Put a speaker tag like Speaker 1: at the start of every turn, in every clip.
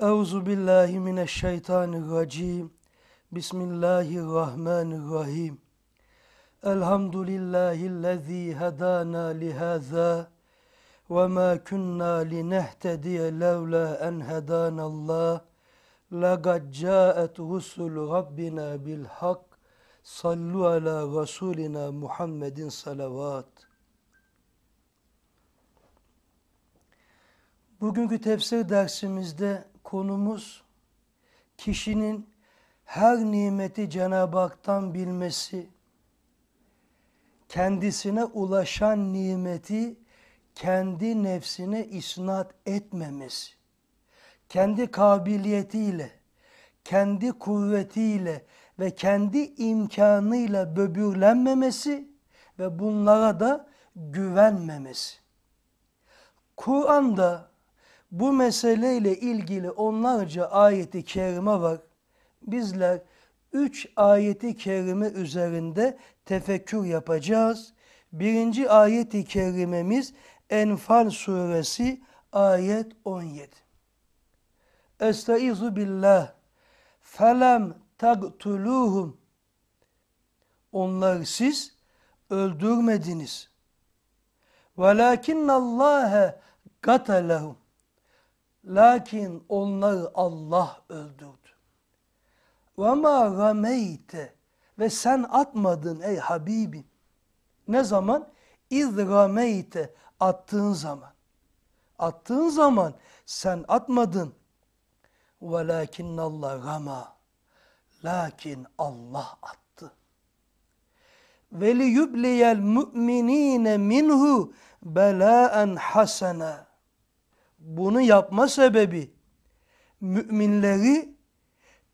Speaker 1: Euzu billahi mineşşeytanirracim. Bismillahirrahmanirrahim. Elhamdülillahi'llezî hedâna lihâzâ ve mâ kunnâ linehtediye levlâ en hedânallâh. Laqad câet rusul rabbina bil hak. Sallu ala rasulina Muhammedin salavat. Bugünkü tefsir dersimizde konumuz kişinin her nimeti Cenab-ı Hak'tan bilmesi, kendisine ulaşan nimeti kendi nefsine isnat etmemesi, kendi kabiliyetiyle, kendi kuvvetiyle ve kendi imkanıyla böbürlenmemesi ve bunlara da güvenmemesi. Kur'an'da bu meseleyle ilgili onlarca ayeti kerime var. Bizler üç ayeti kerime üzerinde tefekkür yapacağız. Birinci ayeti kerimemiz Enfal suresi ayet 17. Estaizu billah felem tagtuluhum Onları siz öldürmediniz. Velakinnallâhe gatalahum Lakin onları Allah öldürdü. Ve ma rameyte ve sen atmadın ey Habibim. Ne zaman? İz rameyte attığın zaman. Attığın zaman sen atmadın. Velakinnallah rama. Lakin Allah attı. Ve li liyubliyel mu'minine minhu belâen hasene bunu yapma sebebi müminleri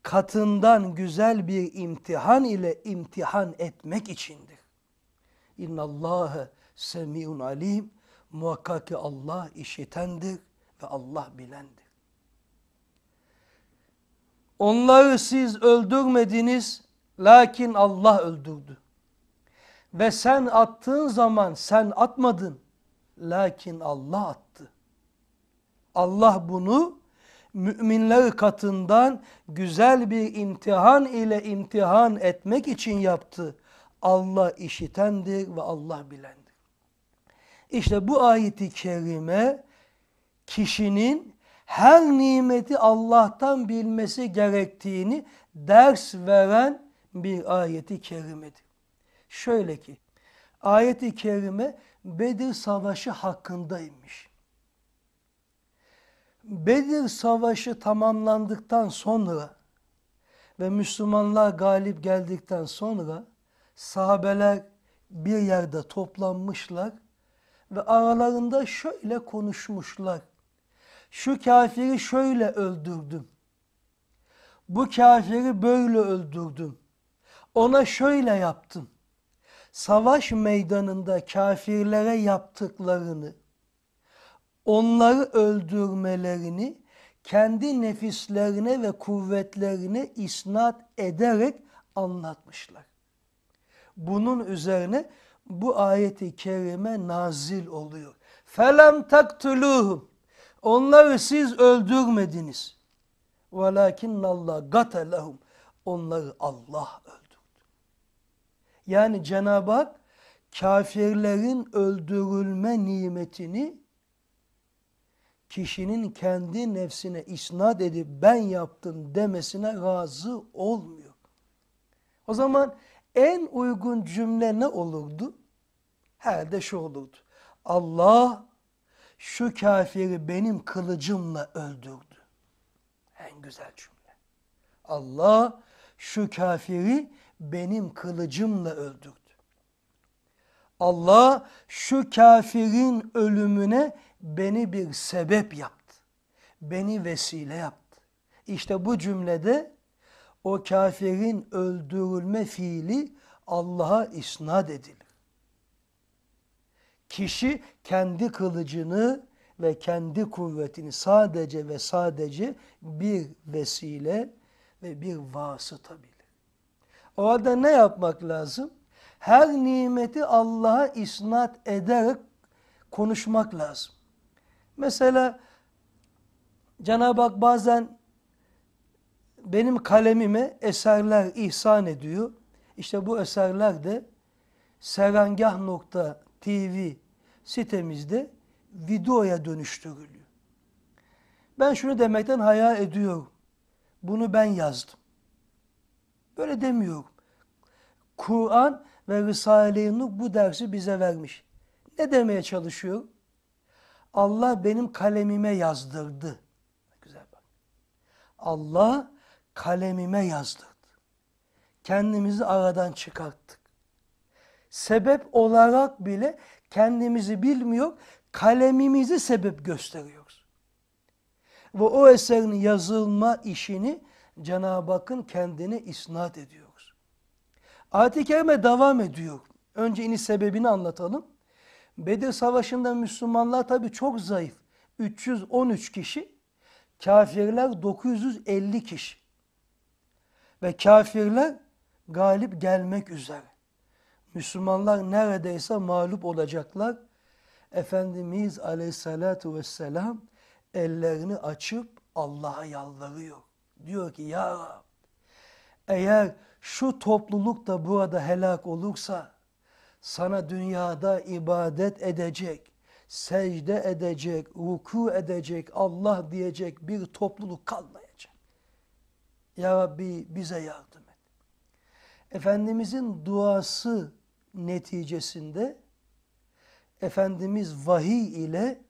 Speaker 1: katından güzel bir imtihan ile imtihan etmek içindir. İnna Allahe semiun alim. Muhakkak ki Allah işitendir ve Allah bilendir. Onları siz öldürmediniz lakin Allah öldürdü. Ve sen attığın zaman sen atmadın lakin Allah attı. Allah bunu müminler katından güzel bir imtihan ile imtihan etmek için yaptı. Allah işitendir ve Allah bilendir. İşte bu ayeti kerime kişinin her nimeti Allah'tan bilmesi gerektiğini ders veren bir ayeti kerimedir. Şöyle ki ayeti kerime Bedir Savaşı hakkındaymış. Bedir Savaşı tamamlandıktan sonra ve Müslümanlar galip geldikten sonra sahabeler bir yerde toplanmışlar ve aralarında şöyle konuşmuşlar. Şu kafiri şöyle öldürdüm. Bu kafiri böyle öldürdüm. Ona şöyle yaptım. Savaş meydanında kafirlere yaptıklarını onları öldürmelerini kendi nefislerine ve kuvvetlerine isnat ederek anlatmışlar. Bunun üzerine bu ayeti kerime nazil oluyor. Felem taktuluhum. Onları siz öldürmediniz. Allah gatelehum. Onları Allah öldürdü. Yani Cenab-ı Hak kafirlerin öldürülme nimetini kişinin kendi nefsine isnat edip ben yaptım demesine razı olmuyor. O zaman en uygun cümle ne olurdu? Herhalde şu olurdu. Allah şu kafiri benim kılıcımla öldürdü. En güzel cümle. Allah şu kafiri benim kılıcımla öldürdü. Allah şu kafirin ölümüne beni bir sebep yaptı. Beni vesile yaptı. İşte bu cümlede o kafirin öldürülme fiili Allah'a isnat edilir. Kişi kendi kılıcını ve kendi kuvvetini sadece ve sadece bir vesile ve bir vasıta bilir. O halde ne yapmak lazım? Her nimeti Allah'a isnat ederek konuşmak lazım. Mesela Cenab-ı Hak bazen benim kalemime eserler ihsan ediyor. İşte bu eserler de serangah.tv sitemizde videoya dönüştürülüyor. Ben şunu demekten hayal ediyorum. Bunu ben yazdım. Böyle demiyorum. Kur'an ve Risale-i Nur bu dersi bize vermiş. Ne demeye çalışıyorum? Allah benim kalemime yazdırdı. Güzel bak. Allah kalemime yazdırdı. Kendimizi aradan çıkarttık. Sebep olarak bile kendimizi bilmiyor, kalemimizi sebep gösteriyoruz. Ve o eserin yazılma işini Cenab-ı Hakk'ın kendine isnat ediyoruz. Ayet-i Kerime devam ediyor. Önce ini sebebini anlatalım. Bedir Savaşı'nda Müslümanlar tabii çok zayıf. 313 kişi, kafirler 950 kişi. Ve kafirler galip gelmek üzere. Müslümanlar neredeyse mağlup olacaklar. Efendimiz aleyhissalatu vesselam ellerini açıp Allah'a yalvarıyor. Diyor ki ya Rab, eğer şu topluluk da burada helak olursa sana dünyada ibadet edecek, secde edecek, vuku edecek, Allah diyecek bir topluluk kalmayacak. Ya Rabbi bize yardım et. Efendimizin duası neticesinde Efendimiz vahiy ile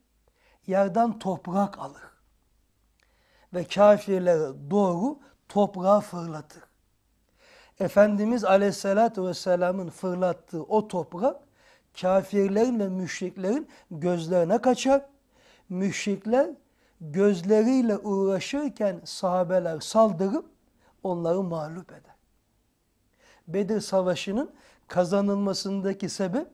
Speaker 1: yerden toprak alır. Ve kafirlere doğru toprağa fırlatır. Efendimiz aleyhissalatü vesselamın fırlattığı o toprak kafirlerin ve müşriklerin gözlerine kaçar. Müşrikler gözleriyle uğraşırken sahabeler saldırıp onları mağlup eder. Bedir Savaşı'nın kazanılmasındaki sebep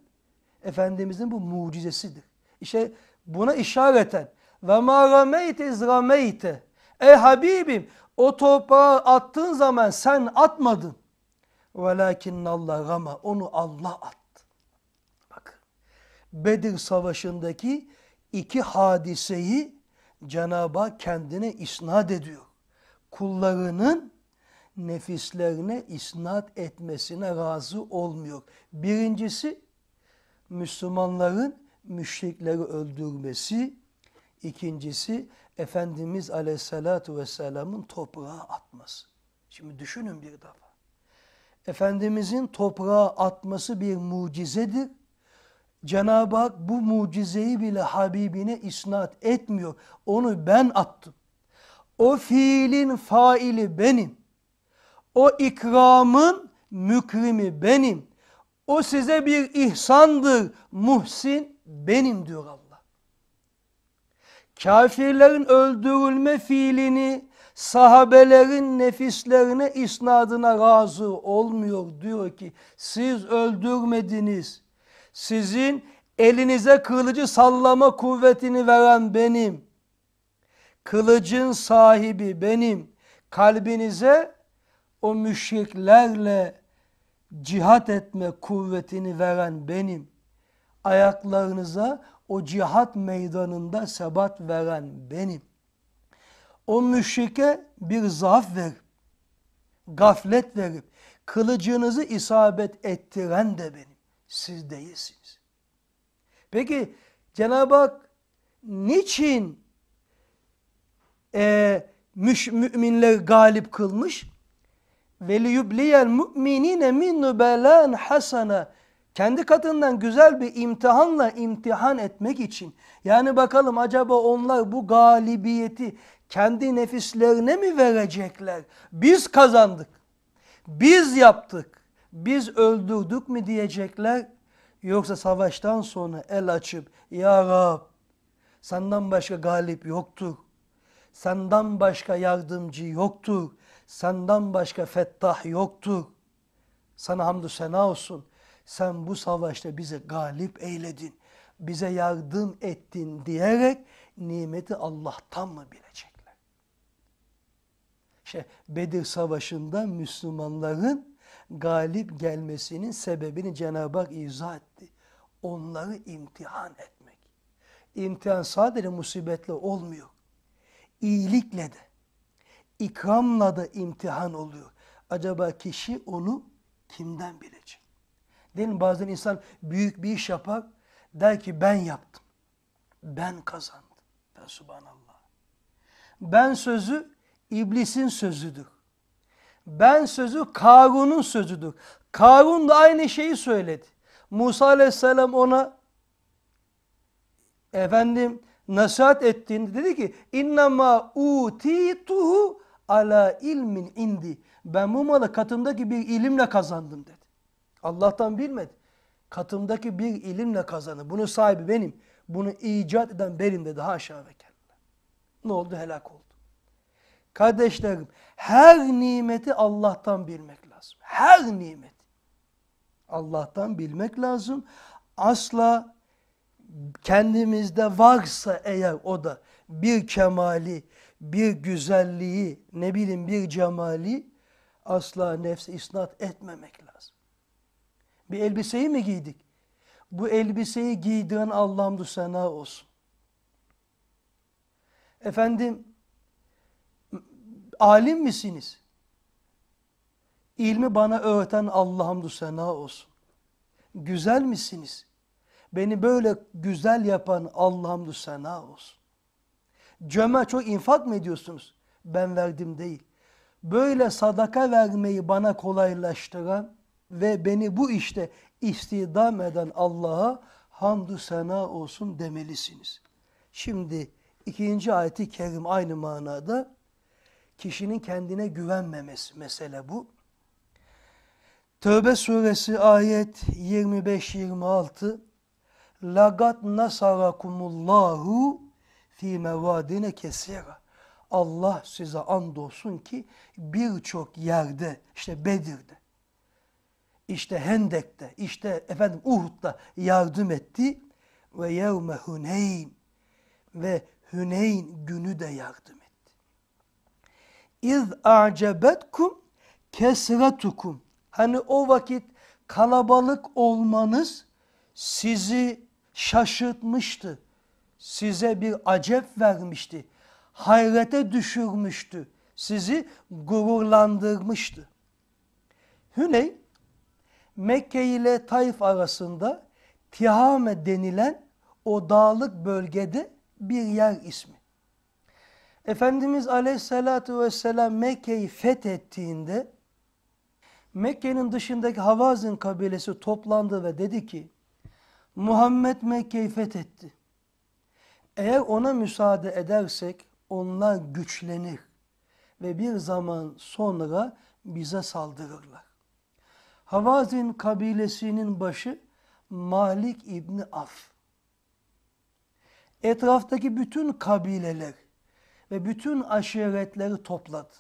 Speaker 1: Efendimizin bu mucizesidir. İşte buna işareten ve ma rameyte iz rameyte. Ey Habibim o toprağı attığın zaman sen atmadın. وَلَاكِنَّ اللّٰهِ gama Onu Allah attı. Bak Bedir Savaşı'ndaki iki hadiseyi Cenab-ı Hak kendine isnat ediyor. Kullarının nefislerine isnat etmesine razı olmuyor. Birincisi Müslümanların müşrikleri öldürmesi. ikincisi Efendimiz Aleyhisselatü Vesselam'ın toprağa atması. Şimdi düşünün bir defa. Efendimizin toprağa atması bir mucizedir. Cenab-ı Hak bu mucizeyi bile Habibine isnat etmiyor. Onu ben attım. O fiilin faili benim. O ikramın mükrimi benim. O size bir ihsandır, muhsin benim diyor Allah. Kafirlerin öldürülme fiilini sahabelerin nefislerine isnadına razı olmuyor. Diyor ki siz öldürmediniz. Sizin elinize kılıcı sallama kuvvetini veren benim. Kılıcın sahibi benim. Kalbinize o müşriklerle cihat etme kuvvetini veren benim. Ayaklarınıza o cihat meydanında sebat veren benim o müşrike bir zaaf verip, gaflet verip, kılıcınızı isabet ettiren de benim. Siz değilsiniz. Peki Cenab-ı Hak niçin e, müş, müminleri galip kılmış? ve وَلِيُبْلِيَ الْمُؤْمِنِينَ مِنْ نُبَلًا hasana kendi katından güzel bir imtihanla imtihan etmek için. Yani bakalım acaba onlar bu galibiyeti kendi nefislerine mi verecekler? Biz kazandık, biz yaptık, biz öldürdük mi diyecekler? Yoksa savaştan sonra el açıp Ya Rab senden başka galip yoktur, senden başka yardımcı yoktur, senden başka fettah yoktur. Sana hamdü sena olsun. Sen bu savaşta bize galip eyledin, bize yardım ettin diyerek nimeti Allah'tan mı bilecek? şey, Bedir Savaşı'nda Müslümanların galip gelmesinin sebebini Cenab-ı Hak izah etti. Onları imtihan etmek. İmtihan sadece musibetle olmuyor. İyilikle de, ikramla da imtihan oluyor. Acaba kişi onu kimden bilecek? Değil mi? Bazen insan büyük bir iş yapar, der ki ben yaptım, ben kazandım. Ben subhanallah. Ben sözü İblisin sözüdür. Ben sözü Karun'un sözüdür. Karun da aynı şeyi söyledi. Musa aleyhisselam ona efendim nasihat ettiğinde dedi ki innema utituhu ala ilmin indi. Ben bu malı katımdaki bir ilimle kazandım dedi. Allah'tan bilmedi. Katımdaki bir ilimle kazandı. Bunun sahibi benim. Bunu icat eden benim dedi. Haşa ve kella. Ne oldu? Helak oldu. Kardeşlerim her nimeti Allah'tan bilmek lazım. Her nimet Allah'tan bilmek lazım. Asla kendimizde varsa eğer o da bir kemali, bir güzelliği, ne bileyim bir cemali asla nefse isnat etmemek lazım. Bir elbiseyi mi giydik? Bu elbiseyi giydiren Allah'ımdı sana olsun. Efendim alim misiniz? İlmi bana öğreten Allah'ım sena olsun. Güzel misiniz? Beni böyle güzel yapan Allah'ım sena olsun. Cömert çok infak mı ediyorsunuz? Ben verdim değil. Böyle sadaka vermeyi bana kolaylaştıran ve beni bu işte istidam eden Allah'a hamdü sena olsun demelisiniz. Şimdi ikinci ayeti kerim aynı manada kişinin kendine güvenmemesi mesele bu. Tövbe suresi ayet 25-26 Lagat nasarakumullahu fi mevadine kesira. Allah size andolsun ki birçok yerde işte Bedir'de, işte Hendek'te, işte efendim Uhud'da yardım etti ve yevme Huneyn ve Huneyn günü de yardım iz acebetkum kesretukum. Hani o vakit kalabalık olmanız sizi şaşırtmıştı. Size bir acep vermişti. Hayrete düşürmüştü. Sizi gururlandırmıştı. Hüney, Mekke ile Taif arasında Tihame denilen o dağlık bölgede bir yer ismi. Efendimiz Aleyhisselatü vesselam Mekke'yi fethettiğinde Mekke'nin dışındaki Havazin kabilesi toplandı ve dedi ki Muhammed Mekke'yi fethetti. Eğer ona müsaade edersek onlar güçlenir ve bir zaman sonra bize saldırırlar. Havazin kabilesinin başı Malik İbni Af. Etraftaki bütün kabileler ve bütün aşiretleri topladı.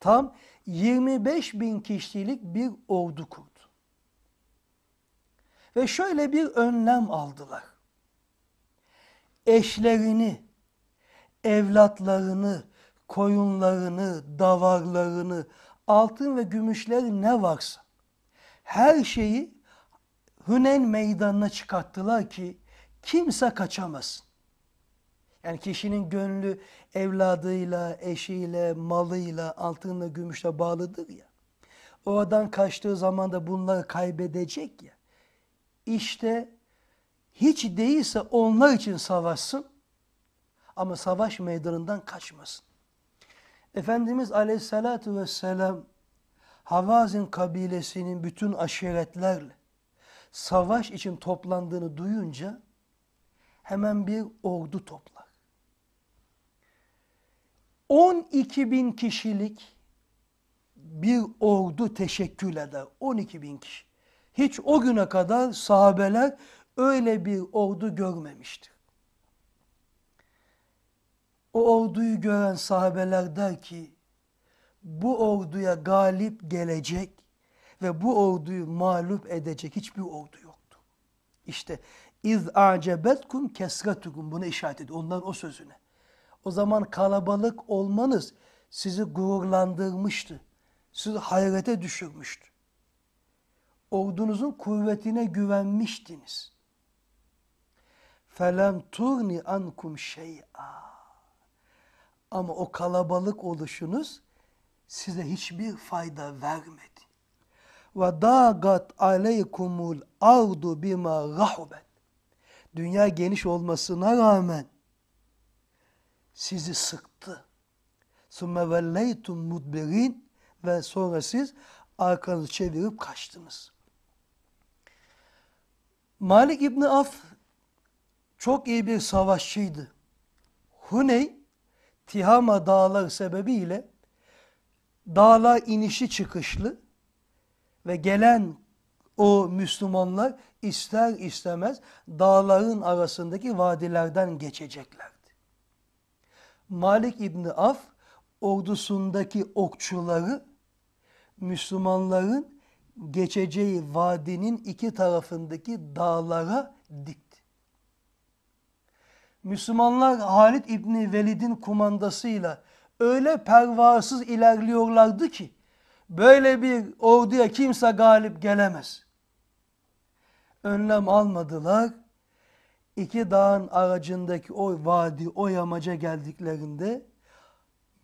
Speaker 1: Tam 25 bin kişilik bir ordu kurdu. Ve şöyle bir önlem aldılar. Eşlerini, evlatlarını, koyunlarını, davarlarını, altın ve gümüşleri ne varsa her şeyi Hünen meydanına çıkarttılar ki kimse kaçamasın. Yani kişinin gönlü evladıyla, eşiyle, malıyla, altınla, gümüşle bağlıdır ya. Oradan kaçtığı zaman da bunları kaybedecek ya. İşte hiç değilse onlar için savaşsın ama savaş meydanından kaçmasın. Efendimiz aleyhissalatu vesselam Havazin kabilesinin bütün aşiretlerle savaş için toplandığını duyunca hemen bir ordu toplar. 12 bin kişilik bir ordu teşekkül eder. 12 bin kişi. Hiç o güne kadar sahabeler öyle bir ordu görmemiştir. O orduyu gören sahabeler der ki, bu orduya galip gelecek ve bu orduyu mağlup edecek hiçbir ordu yoktu. İşte iz acebetkum kesretukum bunu işaret ediyor. onlar o sözüne. O zaman kalabalık olmanız sizi gururlandırmıştı. Sizi hayrete düşürmüştü. Ordunuzun kuvvetine güvenmiştiniz. Felem turni ankum şey'a. Ama o kalabalık oluşunuz size hiçbir fayda vermedi. Ve dagat aleykumul ardu bima rahubet. Dünya geniş olmasına rağmen sizi sıktı. Sümme velleytum mudbirin ve sonra siz arkanızı çevirip kaçtınız. Malik İbni Af çok iyi bir savaşçıydı. Huney, Tihama dağları sebebiyle dağlar inişi çıkışlı ve gelen o Müslümanlar ister istemez dağların arasındaki vadilerden geçecekler. Malik İbni Af ordusundaki okçuları Müslümanların geçeceği vadinin iki tarafındaki dağlara dikti. Müslümanlar Halid İbni Velid'in kumandasıyla öyle pervasız ilerliyorlardı ki böyle bir orduya kimse galip gelemez. Önlem almadılar iki dağın aracındaki o vadi, o yamaca geldiklerinde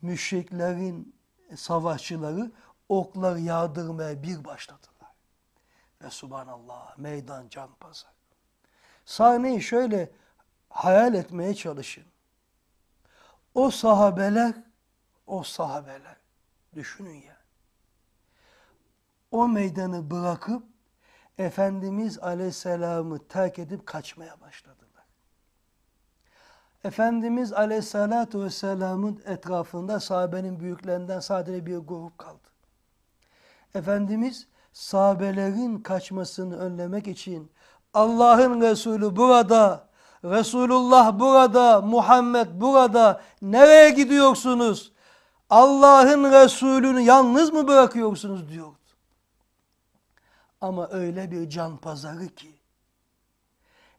Speaker 1: müşriklerin savaşçıları okları yağdırmaya bir başladılar. Ve subhanallah meydan can pazar. Sahneyi şöyle hayal etmeye çalışın. O sahabeler, o sahabeler düşünün ya. O meydanı bırakıp Efendimiz Aleyhisselam'ı terk edip kaçmaya başladı. Efendimiz Aleyhisselatü Vesselam'ın etrafında sahabenin büyüklerinden sadece bir grup kaldı. Efendimiz sahabelerin kaçmasını önlemek için Allah'ın Resulü burada, Resulullah burada, Muhammed burada nereye gidiyorsunuz? Allah'ın Resulünü yalnız mı bırakıyorsunuz diyordu. Ama öyle bir can pazarı ki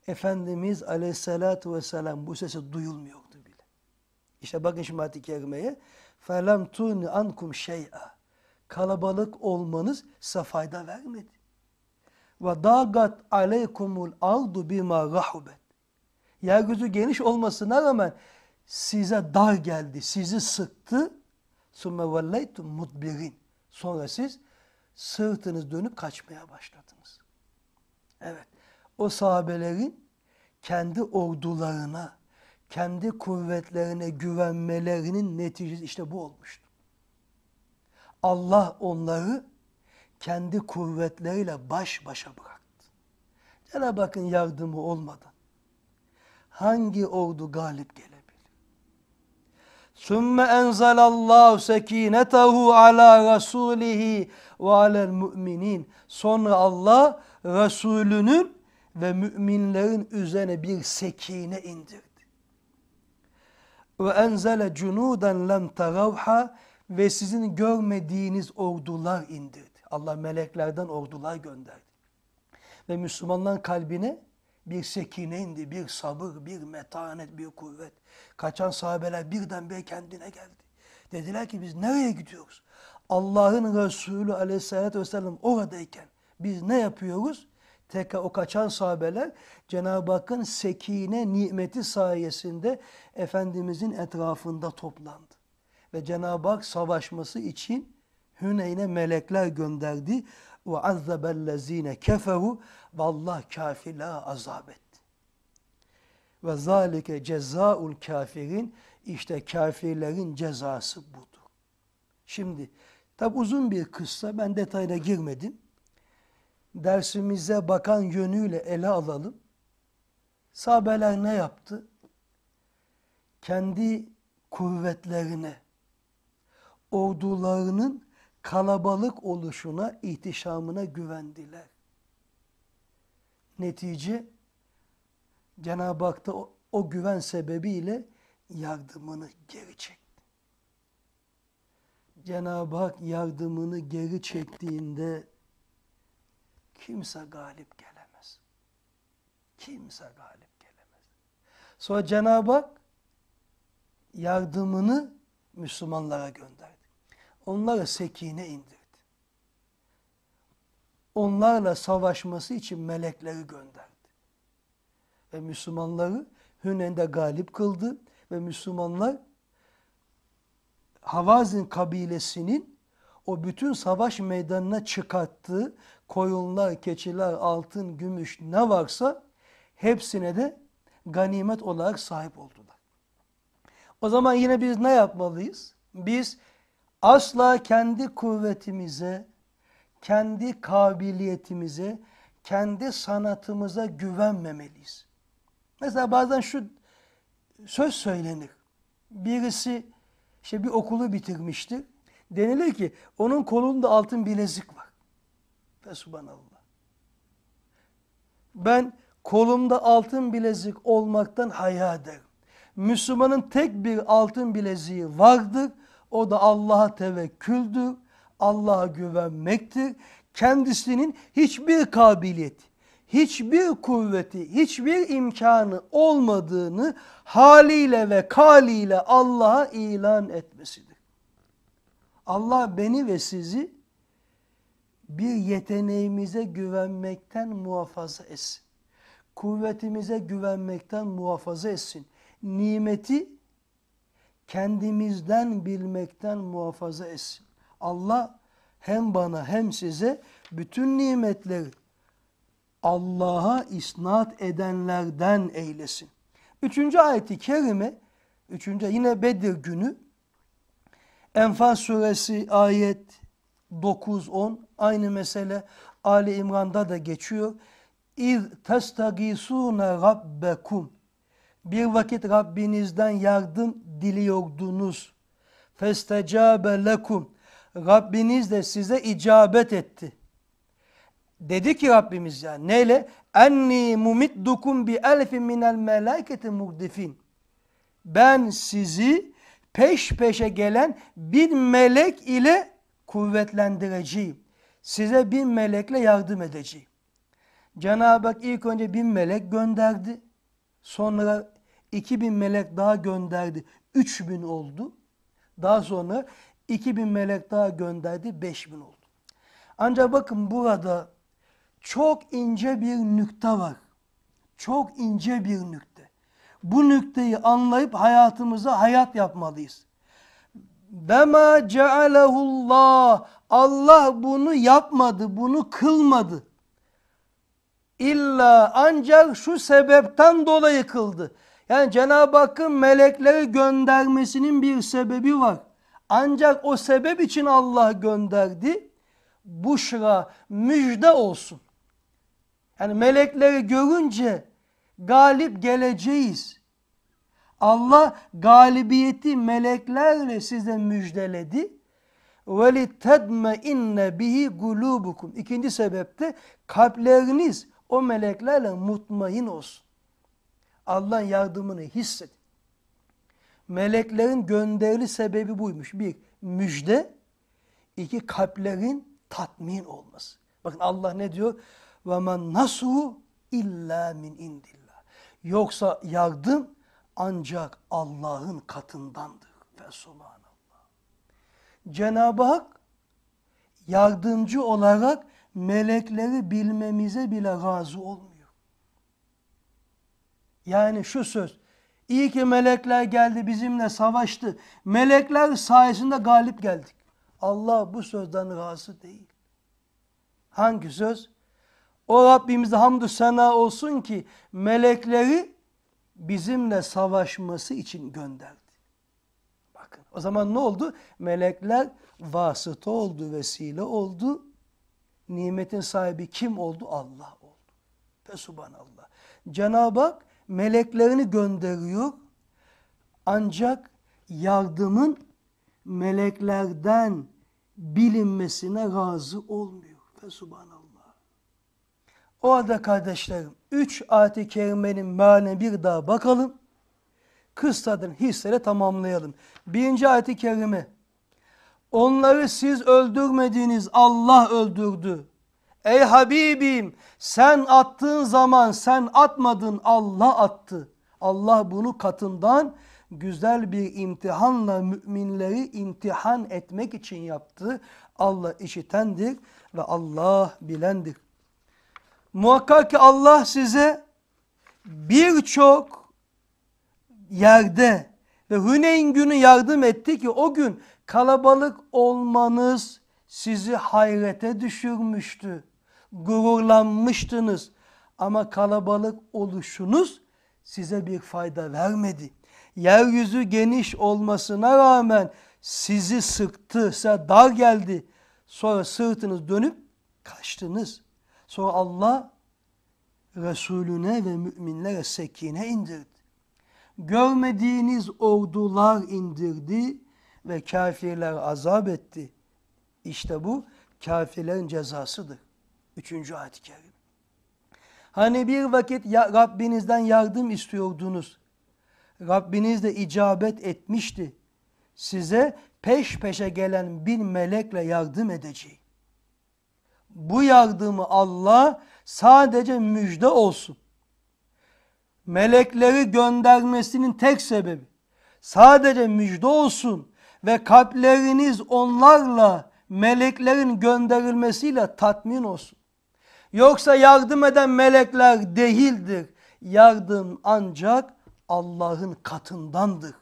Speaker 1: Efendimiz aleyhissalatu vesselam bu sesi duyulmuyordu bile. İşte bakın şimdi ayet-i kerimeye. فَلَمْ تُعْنِ عَنْكُمْ شَيْئًا Kalabalık olmanız size fayda vermedi. وَدَاغَتْ عَلَيْكُمُ aldu بِمَا رَحُبَتْ Yeryüzü geniş olmasına rağmen size dar geldi, sizi sıktı. ثُمَّ وَلَّيْتُمْ mutbirin. Sonra siz sırtınız dönüp kaçmaya başladınız. Evet o sahabelerin kendi ordularına, kendi kuvvetlerine güvenmelerinin neticesi işte bu olmuştu. Allah onları kendi kuvvetleriyle baş başa bıraktı. Cenab-ı Hakk'ın yardımı olmadan hangi ordu galip gelebilir? ثُمَّ اَنْزَلَ اللّٰهُ ala rasulihi رَسُولِهِ وَعَلَى الْمُؤْمِنِينَ Sonra Allah Resulünün ve müminlerin üzerine bir sekine indirdi. Ve enzele cunuden lem taravha ve sizin görmediğiniz ordular indirdi. Allah meleklerden ordular gönderdi. Ve Müslümanların kalbine bir sekine indi, bir sabır, bir metanet, bir kuvvet. Kaçan sahabeler birdenbire kendine geldi. Dediler ki biz nereye gidiyoruz? Allah'ın Resulü aleyhissalatü vesselam oradayken biz ne yapıyoruz? Teka o kaçan sahabeler Cenab-ı Hakk'ın sekine nimeti sayesinde Efendimizin etrafında toplandı. Ve Cenab-ı Hak savaşması için Hüneyn'e melekler gönderdi. Ve azzebellezine kefehu ve Allah kafirle azap etti. Ve zalike cezaul kafirin işte kafirlerin cezası budur. Şimdi tabi uzun bir kıssa ben detayına girmedim dersimize bakan yönüyle ele alalım. Sahabeler ne yaptı? Kendi kuvvetlerine, ordularının kalabalık oluşuna, ihtişamına güvendiler. Netice Cenab-ı Hak da o, o güven sebebiyle yardımını geri çekti. Cenab-ı Hak yardımını geri çektiğinde kimse galip gelemez. Kimse galip gelemez. Sonra Cenab-ı Hak yardımını Müslümanlara gönderdi. Onlara sekine indirdi. Onlarla savaşması için melekleri gönderdi. Ve Müslümanları Hüneyn'de galip kıldı ve Müslümanlar Havazin kabilesinin o bütün savaş meydanına çıkarttığı koyunlar, keçiler, altın, gümüş ne varsa hepsine de ganimet olarak sahip oldular. O zaman yine biz ne yapmalıyız? Biz asla kendi kuvvetimize, kendi kabiliyetimize, kendi sanatımıza güvenmemeliyiz. Mesela bazen şu söz söylenir. Birisi işte bir okulu bitirmiştir. Denilir ki onun kolunda altın bilezik var. Ya subhanallah. Ben kolumda altın bilezik olmaktan haya ederim. Müslümanın tek bir altın bileziği vardır. O da Allah'a tevekküldür. Allah'a güvenmektir. Kendisinin hiçbir kabiliyeti, hiçbir kuvveti, hiçbir imkanı olmadığını haliyle ve kaliyle Allah'a ilan etmesidir. Allah beni ve sizi bir yeteneğimize güvenmekten muhafaza etsin. Kuvvetimize güvenmekten muhafaza etsin. Nimeti kendimizden bilmekten muhafaza etsin. Allah hem bana hem size bütün nimetleri Allah'a isnat edenlerden eylesin. Üçüncü ayeti kerime, üçüncü yine Bedir günü, Enfal suresi ayet 9-10, Aynı mesele Ali İmran'da da geçiyor. İz testagisune rabbekum. Bir vakit Rabbinizden yardım diliyordunuz. Festecabe lekum. Rabbiniz de size icabet etti. Dedi ki Rabbimiz ya yani, neyle? Enni mumiddukum bi elfin minel meleketi murdifin. Ben sizi peş peşe gelen bir melek ile kuvvetlendireceğim size bin melekle yardım edeceğim. Cenab-ı Hak ilk önce bin melek gönderdi. Sonra iki bin melek daha gönderdi. Üç bin oldu. Daha sonra iki bin melek daha gönderdi. Beş bin oldu. Ancak bakın burada çok ince bir nükte var. Çok ince bir nükte. Bu nükteyi anlayıp hayatımıza hayat yapmalıyız. Bema cealehullah. Allah bunu yapmadı, bunu kılmadı. İlla ancak şu sebepten dolayı kıldı. Yani Cenab-ı Hakk'ın melekleri göndermesinin bir sebebi var. Ancak o sebep için Allah gönderdi. Buşra, müjde olsun. Yani melekleri görünce galip geleceğiz. Allah galibiyeti meleklerle size müjdeledi. وَلِتَدْمَ inne bihi gulubukum. İkinci sebepte kalpleriniz o meleklerle mutmain olsun. Allah'ın yardımını hissedin. Meleklerin gönderili sebebi buymuş. Bir, müjde. iki kalplerin tatmin olması. Bakın Allah ne diyor? وَمَنْ نَسُهُ illa min indillah. Yoksa yardım ancak Allah'ın katındandır. Ve subhanallah. Cenab-ı Hak yardımcı olarak melekleri bilmemize bile razı olmuyor. Yani şu söz, iyi ki melekler geldi bizimle savaştı. Melekler sayesinde galip geldik. Allah bu sözden razı değil. Hangi söz? O Rabbimize hamdü sena olsun ki melekleri bizimle savaşması için gönderdi. Bakın o zaman ne oldu? Melekler vasıta oldu, vesile oldu. Nimetin sahibi kim oldu? Allah oldu. Fesubhanallah. Cenab-ı Hak meleklerini gönderiyor. Ancak yardımın meleklerden bilinmesine razı olmuyor. Allah. Orada kardeşlerim üç ayet-i kerimenin mealine bir daha bakalım. Kıssadın hissele tamamlayalım. Birinci ayet-i kerime. Onları siz öldürmediğiniz Allah öldürdü. Ey Habibim sen attığın zaman sen atmadın Allah attı. Allah bunu katından güzel bir imtihanla müminleri imtihan etmek için yaptı. Allah işitendir ve Allah bilendir. Muhakkak ki Allah size birçok yerde ve Hüneyn günü yardım etti ki o gün kalabalık olmanız sizi hayrete düşürmüştü. Gururlanmıştınız ama kalabalık oluşunuz size bir fayda vermedi. Yeryüzü geniş olmasına rağmen sizi sıktı, size dar geldi. Sonra sırtınız dönüp kaçtınız.'' Sonra Allah Resulüne ve müminlere sekine indirdi. Görmediğiniz ordular indirdi ve kafirler azap etti. İşte bu kafirlerin cezasıdır. Üçüncü ayet-i kerim. Hani bir vakit ya Rabbinizden yardım istiyordunuz. Rabbiniz de icabet etmişti. Size peş peşe gelen bir melekle yardım edeceği bu yardımı Allah sadece müjde olsun. Melekleri göndermesinin tek sebebi sadece müjde olsun ve kalpleriniz onlarla meleklerin gönderilmesiyle tatmin olsun. Yoksa yardım eden melekler değildir. Yardım ancak Allah'ın katındandır.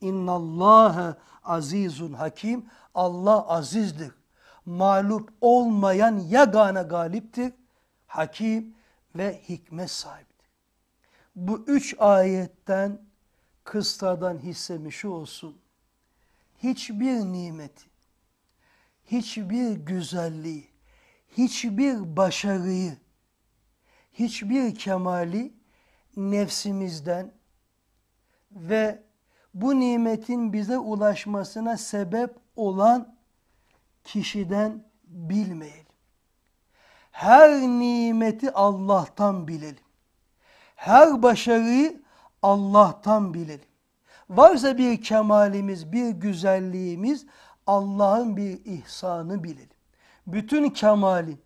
Speaker 1: İnna İnnallâhe azizun hakim. Allah azizdir mağlup olmayan yegane galiptir, hakim ve hikmet sahibidir. Bu üç ayetten kıstadan hissemiş olsun. Hiçbir nimeti, hiçbir güzelliği, hiçbir başarıyı, hiçbir kemali nefsimizden ve bu nimetin bize ulaşmasına sebep olan kişiden bilmeyelim. Her nimeti Allah'tan bilelim. Her başarıyı Allah'tan bilelim. Varsa bir kemalimiz, bir güzelliğimiz Allah'ın bir ihsanı bilelim. Bütün kemalin,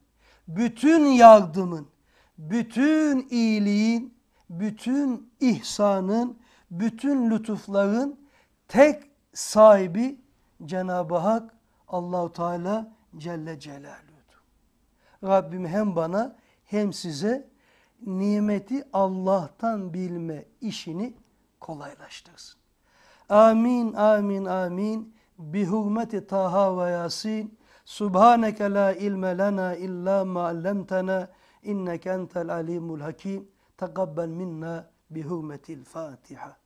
Speaker 1: bütün yardımın, bütün iyiliğin, bütün ihsanın, bütün lütufların tek sahibi Cenab-ı Hak Allahu Teala Celle Celaluhu'dur. Rabbim hem bana hem size nimeti Allah'tan bilme işini kolaylaştırsın. Amin, amin, amin. Bi hurmeti Taha ve Yasin. Subhaneke la ilme lena illa ma allamtana inneke entel alimul hakim. Takabbel minna bi hurmetil Fatiha.